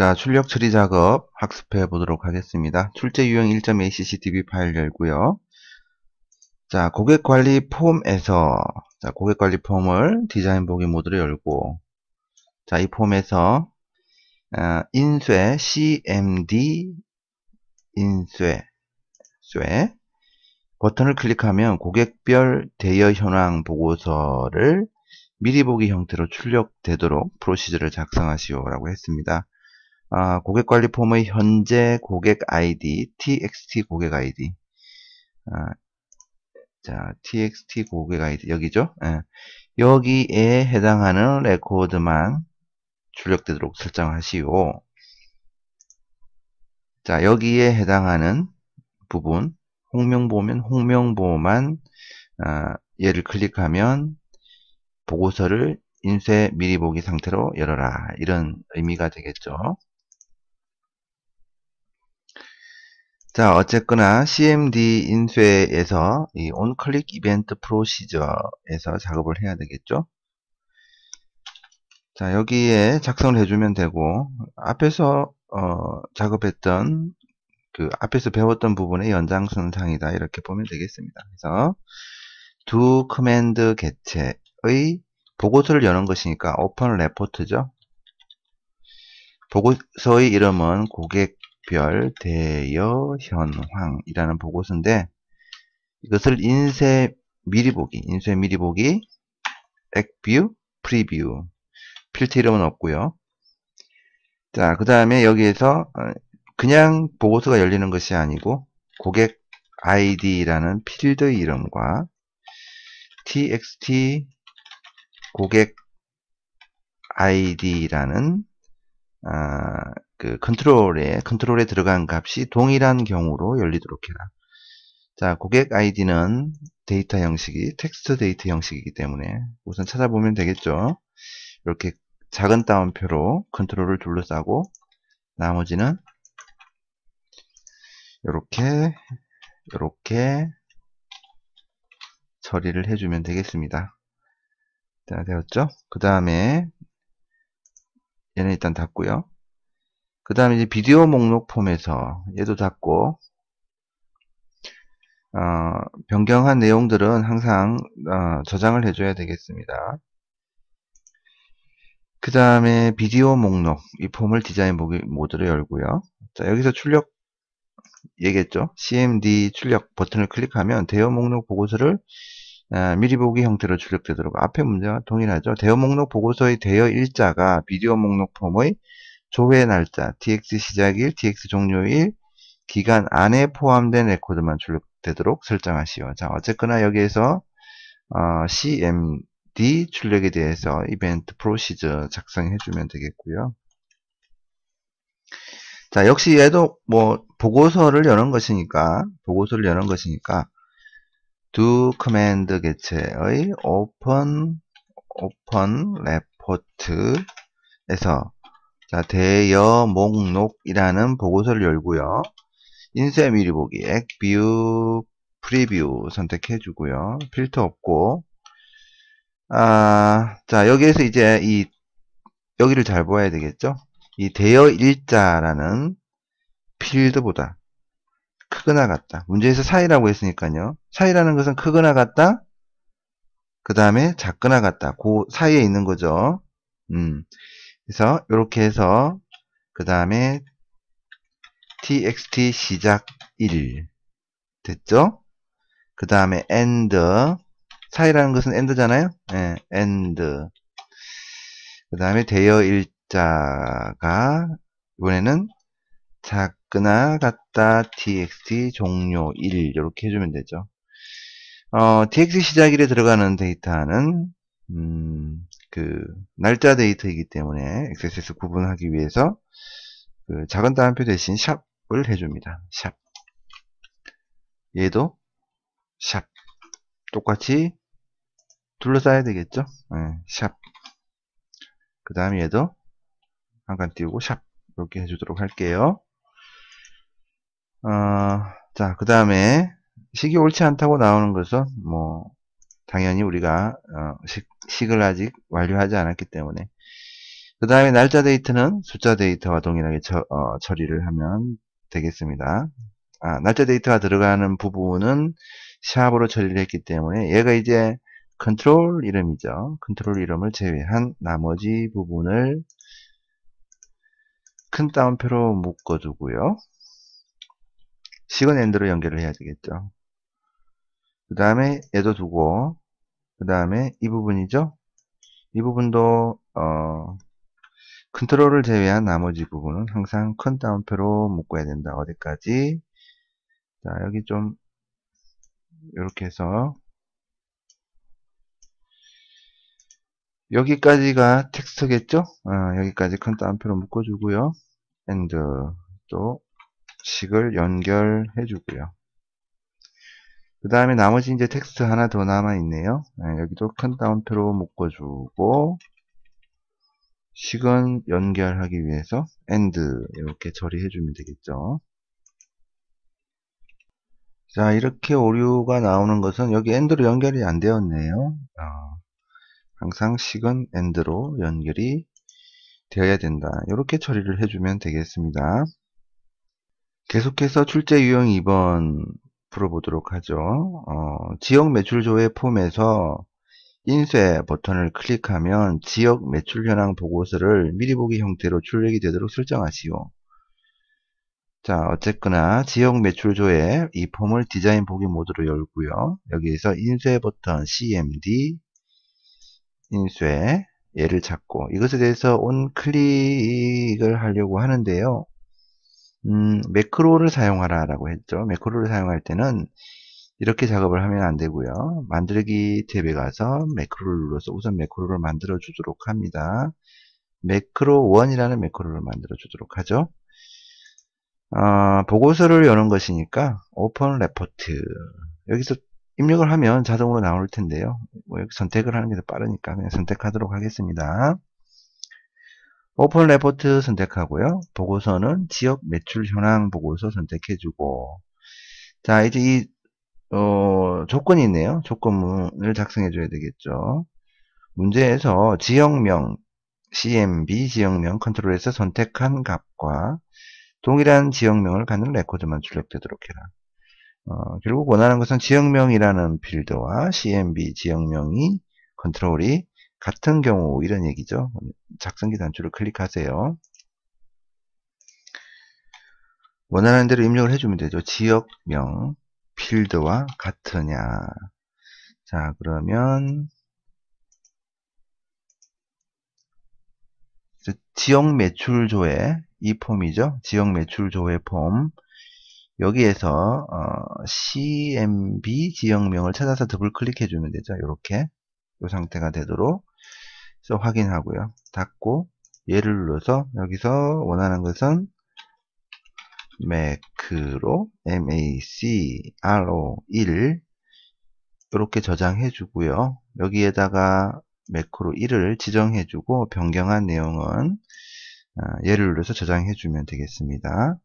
자, 출력 처리 작업 학습해 보도록 하겠습니다. 출제 유형 1.acctv 파일 열고요. 자, 고객 관리 폼에서 자, 고객 관리 폼을 디자인 보기 모드로 열고 자, 이 폼에서 어, 인쇄 CMD 인쇄 쇠 버튼을 클릭하면 고객별 대여 현황 보고서를 미리 보기 형태로 출력되도록 프로시저를 작성하시오라고 했습니다. 아, 고객관리 폼의 현재 고객 아이디, txt 고객 ID. 아, 자, txt 고객 ID 여기죠? 예. 여기에 해당하는 레코드만 출력되도록 설정하시오. 자, 여기에 해당하는 부분 홍명보면 홍명보만 아, 얘를 클릭하면 보고서를 인쇄 미리 보기 상태로 열어라 이런 의미가 되겠죠. 자 어쨌거나 cmd 인쇄에서 이 onClick event p r o c e d u r e 에서 작업을 해야 되겠죠 자 여기에 작성을 해주면 되고 앞에서 어, 작업했던 그 앞에서 배웠던 부분의 연장선상이다 이렇게 보면 되겠습니다 그래서 두 커맨드 개체의 보고서를 여는 것이니까 open report죠 보고서의 이름은 고객 학별 대여 현황이라는 보고서인데 이것을 인쇄 미리 보기, 인쇄 미리 보기, 액뷰, 프리뷰, 필트 이름은 없고요. 자, 그 다음에 여기에서 어, 그냥 보고서가 열리는 것이 아니고 고객 아이디라는 필드 이름과 txt 고객 아이디라는 아, 그 컨트롤에 컨트롤에 들어간 값이 동일한 경우로 열리도록 해라. 자, 고객 아이디는 데이터 형식이 텍스트 데이터 형식이기 때문에 우선 찾아보면 되겠죠. 이렇게 작은 따옴표로 컨트롤을 둘러싸고 나머지는 이렇게 이렇게 처리를 해주면 되겠습니다. 자, 되었죠? 그 다음에 얘는 일단 닫고요. 그 다음에 이제 비디오 목록 폼에서 얘도 닫고 어, 변경한 내용들은 항상 어, 저장을 해줘야 되겠습니다. 그 다음에 비디오 목록 이 폼을 디자인 모드로 열고요. 자 여기서 출력 얘기했죠. CMD 출력 버튼을 클릭하면 대여 목록 보고서를 아, 미리 보기 형태로 출력되도록 앞에 문제와 동일하죠. 대여 목록 보고서의 대여 일자가 비디오 목록 폼의 조회 날짜, tx 시작일, tx 종료일, 기간 안에 포함된 레코드만 출력되도록 설정하시오. 자, 어쨌거나 여기에서 어, cmd 출력에 대해서 이벤트 프로시저 작성해 주면 되겠고요. 자, 역시 얘도 뭐 보고서를 여는 것이니까 보고서를 여는 것이니까 do command 개체의 open open report에서 자, 대여 목록이라는 보고서를 열고요. 인쇄 미리 보기, 액, 뷰, 프리뷰 선택해 주고요. 필터 없고. 아, 자, 여기에서 이제 이, 여기를 잘 보아야 되겠죠? 이 대여 일자라는 필드보다 크거나 같다. 문제에서 사이라고 했으니까요. 사이라는 것은 크거나 같다. 그 다음에 작거나 같다. 그 사이에 있는 거죠. 음. 그래서 이렇게 해서 그 다음에 txt 시작 1 됐죠? 그 다음에 end 사이라는 것은 end잖아요? 네, end 그 다음에 대여 일자가 이번에는 작거나 같다 txt 종료 1 이렇게 해주면 되죠. 어, txt 시작일에 들어가는 데이터는 음, 그 날짜 데이터이기 때문에 XSS 구분하기 위해서 그 작은 따옴표 대신 샵을 해줍니다. 샵. 얘도 샵. 똑같이 둘러싸야 되겠죠? 네, 샵. 그 다음에 얘도 한칸 띄우고 샵. 이렇게 해주도록 할게요. 어, 자, 그 다음에 식이 옳지 않다고 나오는 것은 뭐 당연히 우리가 어, 식, 을 아직 완료하지 않았기 때문에 그 다음에 날짜 데이트는 숫자 데이터와 동일하게 처, 어, 처리를 하면 되겠습니다. 아, 날짜 데이터가 들어가는 부분은 샵으로 처리를 했기 때문에 얘가 이제 컨트롤 이름이죠. 컨트롤 이름을 제외한 나머지 부분을 큰 따옴표로 묶어두고요 시그엔드로 연결을 해야 되겠죠. 그 다음에 얘도 두고 그 다음에 이 부분이죠. 이 부분도 어, 컨트롤을 제외한 나머지 부분은 항상 큰따옴표로 묶어야 된다. 어디까지? 자 여기 좀 이렇게 해서 여기까지가 텍스트겠죠? 어, 여기까지 큰 따옴표로 묶어주고요. and 또 식을 연결해주고요. 그 다음에 나머지 이제 텍스트 하나 더 남아있네요. 네, 여기도 큰 따옴표로 묶어주고, 시건 연결하기 위해서 AND 이렇게 처리해주면 되겠죠. 자 이렇게 오류가 나오는 것은 여기 AND로 연결이 안 되었네요. 어, 항상 시건 AND로 연결이 되어야 된다. 이렇게 처리를 해주면 되겠습니다. 계속해서 출제 유형 2번 풀어보도록 하죠. 어, 지역 매출 조회 폼에서 인쇄 버튼을 클릭하면 지역 매출 현황 보고서를 미리 보기 형태로 출력이 되도록 설정하시오. 자, 어쨌거나 지역 매출 조회 이 폼을 디자인 보기 모드로 열고요. 여기에서 인쇄 버튼 CMD 인쇄 얘를 찾고 이것에 대해서 온 클릭을 하려고 하는데요. 음, 매크로를 사용하라 라고 했죠. 매크로를 사용할 때는 이렇게 작업을 하면 안 되고요. 만들기 탭에 가서 매크로를 눌러서 우선 매크로를 만들어 주도록 합니다. 매크로 1이라는 매크로를 만들어 주도록 하죠. 어, 보고서를 여는 것이니까 open report 여기서 입력을 하면 자동으로 나올 텐데요. 뭐 선택을 하는 게 더 빠르니까 그냥 선택하도록 하겠습니다. 오픈 레포트 선택하고요. 보고서는 지역 매출 현황 보고서 선택해주고 자 이제 이 어, 조건이 있네요. 조건문을 작성해줘야 되겠죠. 문제에서 지역명 CMB 지역명 컨트롤에서 선택한 값과 동일한 지역명을 갖는 레코드만 출력되도록 해라. 어, 결국 원하는 것은 지역명이라는 필드와 CMB 지역명이 컨트롤이 같은 경우 이런 얘기죠. 작성기 단추를 클릭하세요. 원하는 대로 입력을 해주면 되죠. 지역명, 필드와 같으냐. 자, 그러면 지역 매출 조회 이 폼이죠. 지역 매출 조회 폼. 여기에서 어, CMB 지역명을 찾아서 더블 클릭해 주면 되죠. 이렇게 이 상태가 되도록 그래서 확인하고요. 닫고 얘를 눌러서 여기서 원하는 것은 m 매크로 macro 1 이렇게 저장해 주고요. 여기에다가 매크로 1을 지정해 주고 변경한 내용은 예를 아, 눌러서 저장해 주면 되겠습니다.